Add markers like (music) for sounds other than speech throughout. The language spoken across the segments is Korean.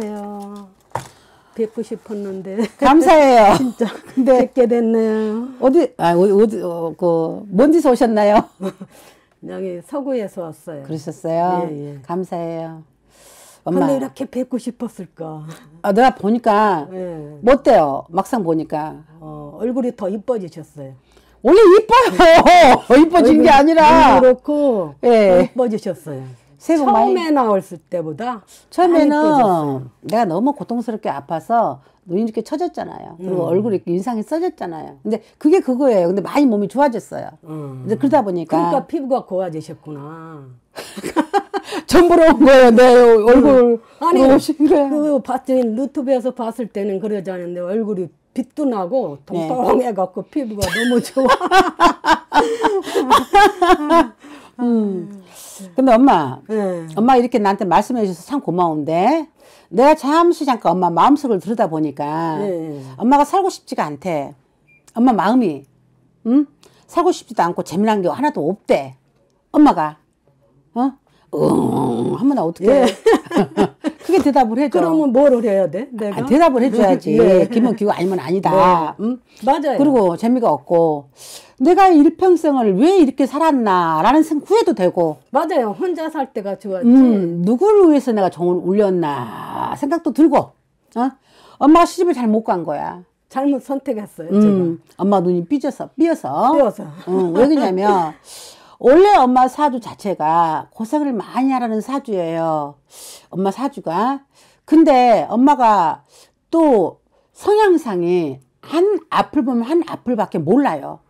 같아요. 뵙고 싶었는데. 감사해요. (laughs) 진짜. 근데 뵙게 됐네요. 어디, 아, 어, 어디, 어, 그, 먼 데서 오셨나요? (laughs) 여기 서구에서 왔어요. 그러셨어요? 예, 예. 감사해요. 엄마. 근데 이렇게 뵙고 싶었을까. 아, 내가 보니까, 예. 못돼요. 막상 보니까. 어, 얼굴이 더 이뻐지셨어요. 원래 이뻐요. (laughs) 이뻐진 게 아니라. 그렇고, 예. 이뻐지셨어요. 새해 복 처음에 나왔을 때보다 처음에는 내가 너무 고통스럽게 아파서 눈이 이렇게 쳐졌잖아요. 그리고 음. 얼굴이 인상이 써졌잖아요. 근데 그게 그거예요. 근데 많이 몸이 좋아졌어요. 음. 근데 그러다 보니까 그러니까 피부가 고와지셨구나. (laughs) 전부러운 거예요. 내 얼굴. 음. 아니 그 봤더니 유튜브에서 봤을 때는 그러지 않은데 얼굴이 빛도 나고 동동해갖고 네. 피부가 너무 좋아. (laughs) (laughs) 근데 엄마, 응. 예. 엄마 이렇게 나한테 말씀해 주셔서 참 고마운데, 내가 잠시 잠깐 엄마 마음속을 들여다 보니까, 응. 예, 예. 엄마가 살고 싶지가 않대. 엄마 마음이, 응? 살고 싶지도 않고 재미난 게 하나도 없대. 엄마가, 어? 응, 하면 나 어떡해. 예. (laughs) 대답을 해줘. 그러면 뭘 해야 돼? 내가? 아, 대답을 해줘야지. 네. 기본기구 아니면 아니다. 네. 응? 음? 맞아요. 그리고 재미가 없고. 내가 일평생을 왜 이렇게 살았나라는 후회도 되고. 맞아요. 혼자 살 때가 좋았지. 음, 누구를 위해서 내가 정을 올렸나 생각도 들고. 어? 엄마가 시집을 잘 못 간 거야. 잘못 선택했어요. 음, 제가. 엄마 눈이 삐져서 삐어서. 삐어서. 응, 어, 왜 그러냐면 (laughs) 원래 엄마 사주 자체가 고생을 많이 하라는 사주예요. 엄마 사주가. 근데 엄마가 또 성향상이 한 앞을 보면 한 앞을밖에 몰라요.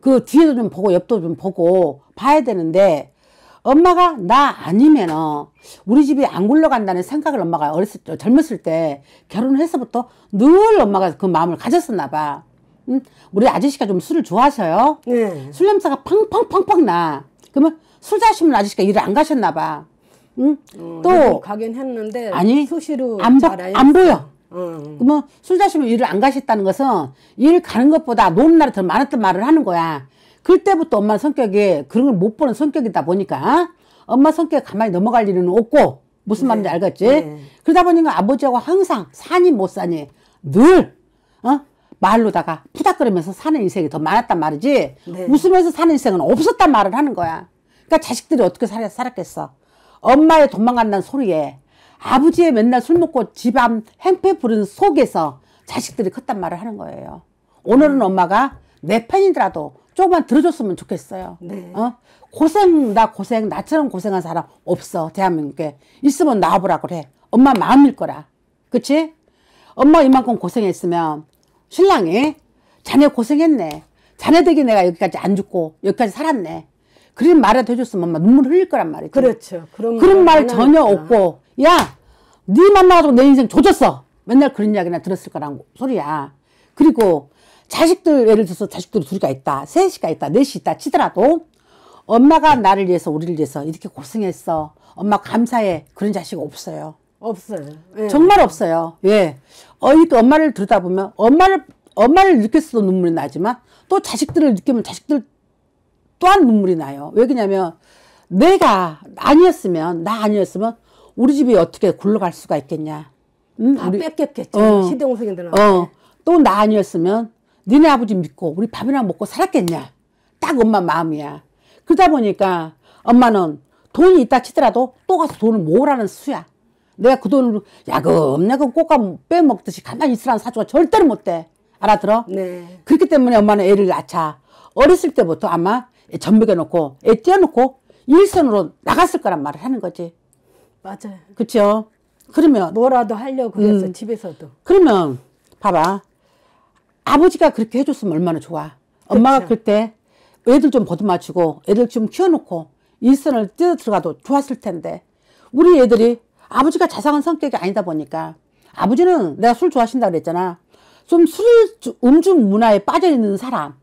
그 뒤에도 좀 보고 옆도 좀 보고 봐야 되는데 엄마가 나 아니면 우리 집이 안 굴러간다는 생각을 엄마가 어렸을 젊었을 때 결혼해서부터 늘 엄마가 그 마음을 가졌었나 봐. 음, 우리 아저씨가 좀 술을 좋아하셔요. 네. 술 냄새가 팡팡팡팡 나. 그러면 술 자시면 아저씨가 일을 안 가셨나 봐. 응? 어, 또 가긴 했는데 아니 수시로 안, 바, 안 보여. 음. 그러면 술 자시면 일을 안 가셨다는 것은 일 가는 것보다 노는 날이 더 많았던 말을 하는 거야. 그때부터 엄마 성격이 그런 걸 못 보는 성격이다 보니까 어? 엄마 성격 가만히 넘어갈 일은 없고 무슨 네. 말인지 네. 알겠지? 네. 그러다 보니까 아버지하고 항상 산이 못 사니 늘 어? 말로다가 푸닥거리면서 사는 인생이 더 많았단 말이지 네. 웃으면서 사는 인생은 없었단 말을 하는 거야 그러니까 자식들이 어떻게 살, 살았겠어 엄마의 도망간다는 소리에 아버지의 맨날 술 먹고 집안 행패 부른 속에서 자식들이 컸단 말을 하는 거예요 오늘은 음. 엄마가 내 편이더라도 조금만 들어줬으면 좋겠어요 네. 어? 고생 나 고생 나처럼 고생한 사람 없어 대한민국에 있으면 나와보라 그래 엄마 마음일 거라 그치? 엄마 이만큼 고생했으면 신랑이 자네 고생했네. 자네 덕에 내가 여기까지 안 죽고 여기까지 살았네. 그런 말이도 해줬으면 막 눈물 흘릴 거란 말이지. 그렇죠. 그런, 그런 말 전혀 없고 야, 네 만나가지고 내 인생 조졌어. 맨날 그런 이야기나 들었을 거란 소리야. 그리고 자식들 예를 들어서 자식들이 둘이가 있다. 셋이가 있다. 넷이 있다 치더라도 엄마가 나를 위해서 우리를 위해서 이렇게 고생했어. 엄마 감사해. 그런 자식 없어요. 없어요. 예. 정말 없어요. 예. 어이 또 엄마를 들여다보면 엄마를 엄마를 느꼈어도 눈물이 나지만 또 자식들을 느끼면 자식들 또한 눈물이 나요. 왜 그러냐면 내가 아니었으면 나 아니었으면 우리 집이 어떻게 굴러갈 수가 있겠냐. 응? 다 우리, 뺏겼겠죠. 어, 시대생들은 어, 또 나 아니었으면 니네 아버지 믿고 우리 밥이나 먹고 살았겠냐. 딱 엄마 마음이야. 그러다 보니까 엄마는 돈이 있다 치더라도 또 가서 돈을 모으라는 수야. 내가 그 돈으로 야금야금 꽃감 빼먹듯이 가만히 있으라는 사주가 절대로 못 돼. 알아들어? 네. 그렇기 때문에 엄마는 애를 낳자. 어렸을 때부터 아마 애 전벽에놓고 애 떼어놓고 일선으로 나갔을 거란 말을 하는 거지. 맞아요. 그렇 그러면 뭐라도 하려고 해서 음, 집에서도. 그러면 봐봐. 아버지가 그렇게 해줬으면 얼마나 좋아. 엄마가 그때 애들 좀 보듬어주고 애들 좀 키워놓고 일선을 뛰어 들어가도 좋았을 텐데 우리 애들이 아버지가 자상한 성격이 아니다 보니까 아버지는 내가 술 좋아하신다 그랬잖아. 좀 술, 음주 문화에 빠져있는 사람.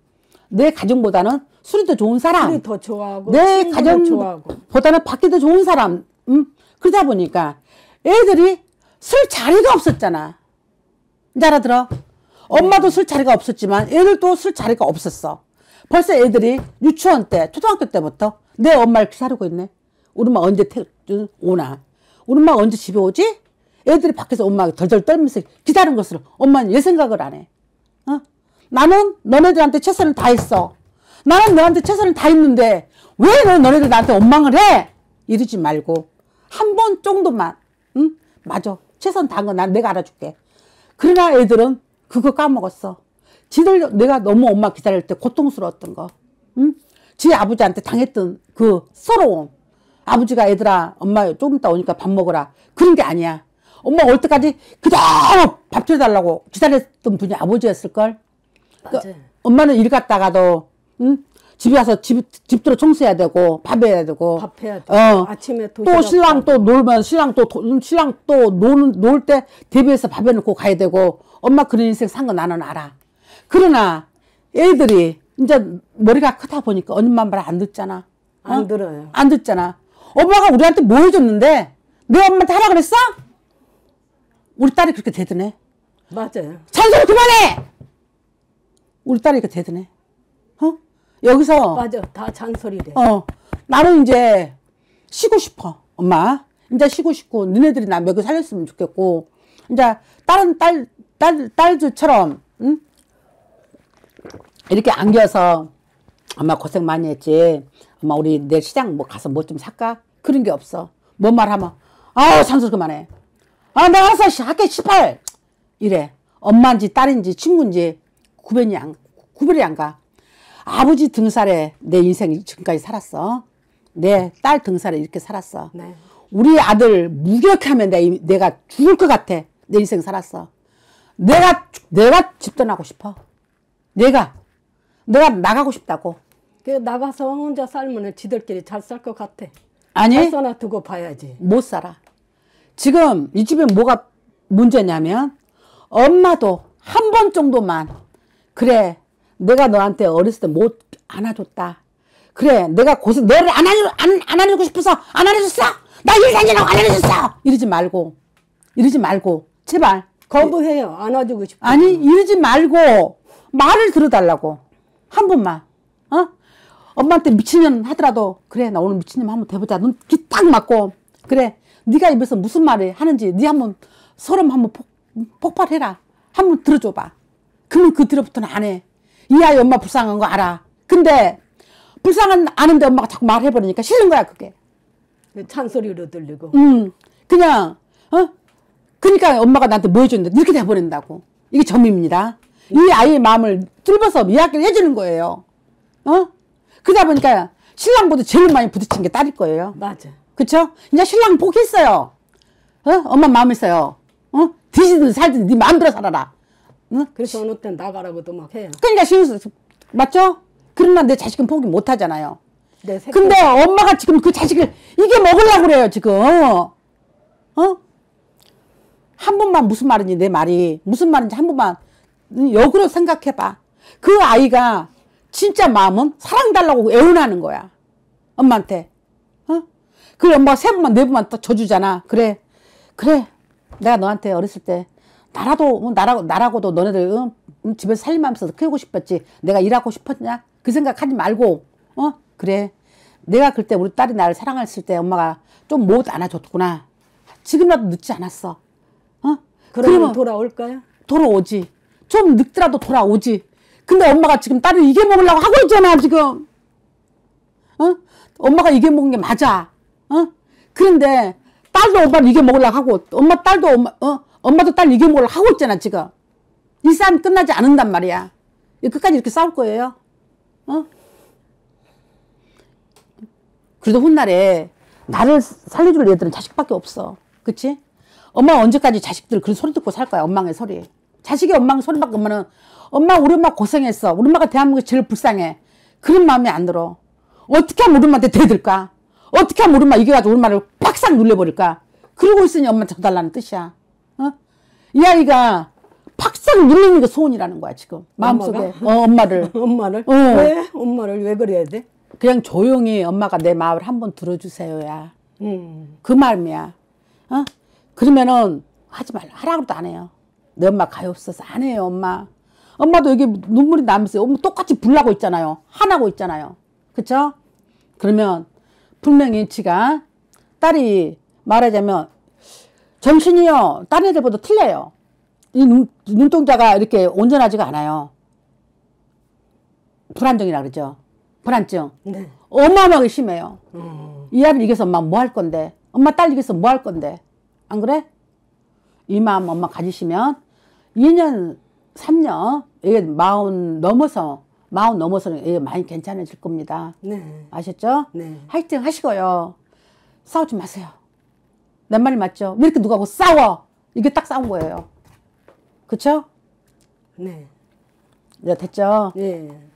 내 가정보다는 술이 더 좋은 사람. 술이 더 좋아하고. 내 가정보다는 밖에 더 좋은 사람. 음? 그러다 보니까 애들이 술 자리가 없었잖아. 이제 알아들어? 엄마도 네. 술 자리가 없었지만 애들도 술 자리가 없었어. 벌써 애들이 유치원 때, 초등학교 때부터 내 엄마를 기사리고 있네. 우리 엄마 언제 태, 오나. 우리 엄마가 언제 집에 오지? 애들이 밖에서 엄마가 덜덜 떨면서 기다리 것으로 엄마는 얘 생각을 안 해. 어? 나는 너네들한테 최선을 다했어. 나는 너한테 최선을 다했는데 왜 너네들 나한테 원망을 해? 이러지 말고 한 번 정도만 응? 맞아 최선 다한 거 난 내가 알아줄게. 그러나 애들은 그거 까먹었어. 지들 내가 너무 엄마 기다릴 때 고통스러웠던 거. 응? 지 아버지한테 당했던 그 서러움. 아버지가 애들아 엄마 조금 있다 오니까 밥 먹어라 그런 게 아니야 엄마올 때까지 그대로 밥줘달라고 기다렸던 분이 아버지였을걸 그 엄마는 일 갔다가도 응? 집에 와서 집, 집들어 청소해야 되고 밥 해야 되고 밥 해야 돼 어. 아침에 또 신랑 또 놀면 신랑 또 신랑 또 노는 놀 때 대비해서 밥 해놓고 가야 되고 엄마 그런 인생 산 거 나는 알아 그러나 애들이 이제 머리가 크다 보니까 언니만 말 안 듣잖아 안 어? 들어요. 안 듣잖아. 엄마가 우리한테 뭐 해줬는데 내 엄마한테 하라 그랬어? 우리 딸이 그렇게 대드네. 맞아요. 잔소리 그만해! 우리 딸이 이렇게 대드네. 어? 여기서. 맞아. 다 잔소리래. 어. 나는 이제 쉬고 싶어. 엄마. 이제 쉬고 싶고, 너네들이 나 먹여 살렸으면 좋겠고, 이제 다른 딸, 딸, 딸들처럼, 응? 이렇게 안겨서 엄마 고생 많이 했지. 엄마 뭐 우리 내 시장 뭐 가서 뭐 좀 살까? 그런 게 없어. 뭔 말 하면 아우 산소 그만해. 아 내가 알았어 학교 18 이래. 엄마인지 딸인지 친구인지 구별이 안, 구별이 안 가. 아버지 등살에 내인생 지금까지 살았어. 내 딸 등살에 이렇게 살았어. 네. 우리 아들 무력하면 내, 내가 죽을 것 같아. 내 인생 살았어. 내가, 내가 집 떠나고 싶어. 내가, 내가 나가고 싶다고. 그 나가서 혼자 살면은 지들끼리 잘 살 것 같아. 아니. 살나 두고 봐야지. 못 살아. 지금 이 집에 뭐가 문제냐면 엄마도 한 번 정도만 그래 내가 너한테 어렸을 때 못 안아줬다. 그래 내가 고생 너를 안, 아주 안, 안아주고 싶어서 안아줬어나 일생이라고 안아줬어. 이러지 말고 이러지 말고 제발 거부해요. 안아주고 싶어. 아니 이러지 말고 말을 들어달라고 한 번만. 어? 엄마한테 미친년 하더라도 그래 나 오늘 미친년 한번 대보자 눈귀딱 맞고 그래 네가 입에서 무슨 말을 하는지 네 한번 소름 한번 폭, 폭 발해라 한번 들어줘봐 그러면 그 뒤로부터는 안해이 아이 엄마 불쌍한 거 알아 근데 불쌍한 아는데 엄마가 자꾸 말해버리니까 싫은 거야 그게 그 찬소리로 들리고 음 그냥 어 그러니까 엄마가 나한테 뭐 해줬는데 이렇게 돼버린다고 이게 점입니다 이 아이의 마음을 뚫어서 이야기를 해주는 거예요 어 그러다 보니까 신랑보다 제일 많이 부딪힌 게 딸일 거예요. 맞아. 그쵸? 이제 신랑 포기어요 어? 엄마 마음 있어요. 어? 드시든 살든 네 마음대로 살아라. 응? 그래서 어느 때 나가라고도 막 해요. 그러니까 신우 맞죠? 그러나 내 자식은 포기 못 하잖아요. 네, 근데 엄마가 지금 그 자식을 이게 먹으려고 그래요 지금. 어? 한 번만 무슨 말인지 내 말이 무슨 말인지 한 번만 역으로 생각해봐. 그 아이가 진짜 마음은 사랑 달라고 애원하는 거야. 엄마한테. 어? 그 엄마가 세 번만, 네 번만 더 져주잖아. 그래. 그래. 내가 너한테 어렸을 때, 나라도, 뭐 나라, 나라고도 너네들, 응, 집에서 살림하면서 키우고 싶었지. 내가 일하고 싶었냐? 그 생각 하지 말고, 어? 그래. 내가 그때 우리 딸이 나를 사랑했을 때 엄마가 좀 못 안아줬구나. 지금이라도 늦지 않았어. 어? 그러면 돌아올까요? 돌아오지. 좀 늦더라도 돌아오지. 근데 엄마가 지금 딸을 이겨 먹으려고 하고 있잖아 지금 어? 엄마가 이겨 먹은 게 맞아 어? 그런데 딸도 엄마를 이겨 먹으려고 하고 엄마 딸도 엄마 어? 엄마도 딸 이겨 먹으려고 하고 있잖아 지금 이싸움 끝나지 않는단 말이야 끝까지 이렇게 싸울 거예요 어? 그래도 훗날에 나를 살려줄 애들은 자식밖에 없어 그치? 엄마 언제까지 자식들 그런 소리 듣고 살 거야 엄마의 소리 자식이 마망 소리밖에 없면은 엄마 우리 엄마 고생했어. 우리 엄마가 대한민국이 제일 불쌍해. 그런 마음이 안 들어. 어떻게 하면 우리 엄마한테 대들까? 어떻게 하면 우리 엄마 이겨가지고 우리 엄마를 팍싹 눌려버릴까? 그러고 있으니 엄마한테 달라는 뜻이야. 어? 이 아이가 팍싹 눌리는 게 소원이라는 거야 지금 마음속에 엄마가? 어, 엄마를 (laughs) 엄마를 어. 왜 엄마를 왜 그래야 돼? 그냥 조용히 엄마가 내 마음을 한번 들어주세요야. 음. 그 말이야. 어? 그러면은 하지 말라 하라고도 안 해요. 내 엄마 가엾어서 안 해요 엄마. 엄마도 여기 눈물이 나면서 엄마 똑같이 불나고 있잖아요. 화나고 있잖아요. 그쵸? 그러면 분명히 지가 딸이 말하자면 정신이요. 딸른 애들보다 틀려요. 이 눈, 눈동자가 이렇게 온전하지가 않아요. 불안정이라 그러죠. 불안증. 네. 어마어마하게 심해요. 음. 이 아들 이겨서 엄마 뭐 할 건데? 엄마 딸 이겨서 뭐 할 건데? 안 그래? 이 마음 엄마 가지시면 2년, 3년 이게 마흔 넘어서 마흔 넘어서는 이게 많이 괜찮아질 겁니다. 네. 아셨죠? 네. 하여튼 하시고요. 싸우지 마세요. 내 말이 맞죠? 왜 이렇게 누가 하고 싸워? 이게 딱 싸운 거예요. 그쵸? 네. 네, 됐죠? 네.